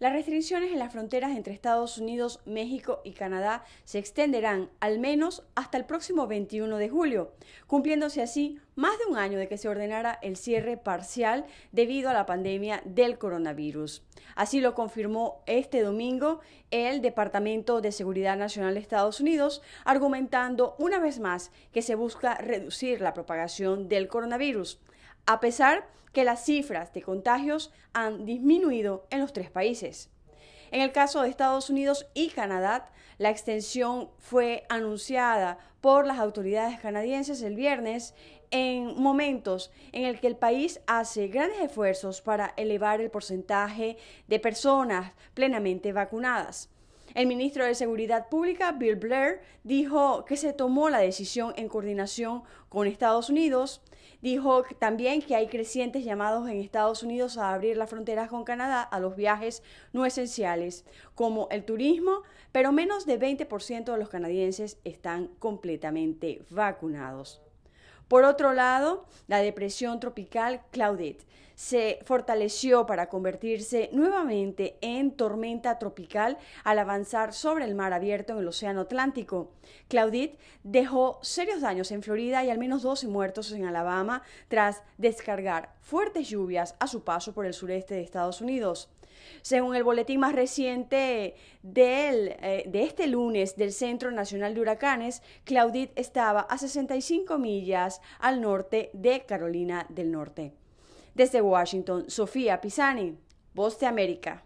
Las restricciones en las fronteras entre Estados Unidos, México y Canadá se extenderán al menos hasta el próximo 21 de julio, cumpliéndose así más de un año de que se ordenara el cierre parcial debido a la pandemia del coronavirus. Así lo confirmó este domingo el Departamento de Seguridad Nacional de Estados Unidos, argumentando una vez más que se busca reducir la propagación del coronavirus a pesar que las cifras de contagios han disminuido en los tres países. En el caso de Estados Unidos y Canadá, la extensión fue anunciada por las autoridades canadienses el viernes en momentos en el que el país hace grandes esfuerzos para elevar el porcentaje de personas plenamente vacunadas. El ministro de Seguridad Pública, Bill Blair, dijo que se tomó la decisión en coordinación con Estados Unidos. Dijo también que hay crecientes llamados en Estados Unidos a abrir las fronteras con Canadá a los viajes no esenciales, como el turismo, pero menos de 20% de los canadienses están completamente vacunados. Por otro lado, la depresión tropical Claudette se fortaleció para convertirse nuevamente en tormenta tropical al avanzar sobre el mar abierto en el Océano Atlántico. Claudette dejó serios daños en Florida y al menos 12 muertos en Alabama tras descargar fuertes lluvias a su paso por el sureste de Estados Unidos. Según el boletín más reciente eh, de este lunes del Centro Nacional de Huracanes, Claudette estaba a 65 millas al norte de Carolina del Norte. Desde Washington, Sofía Pisani, Voz de América.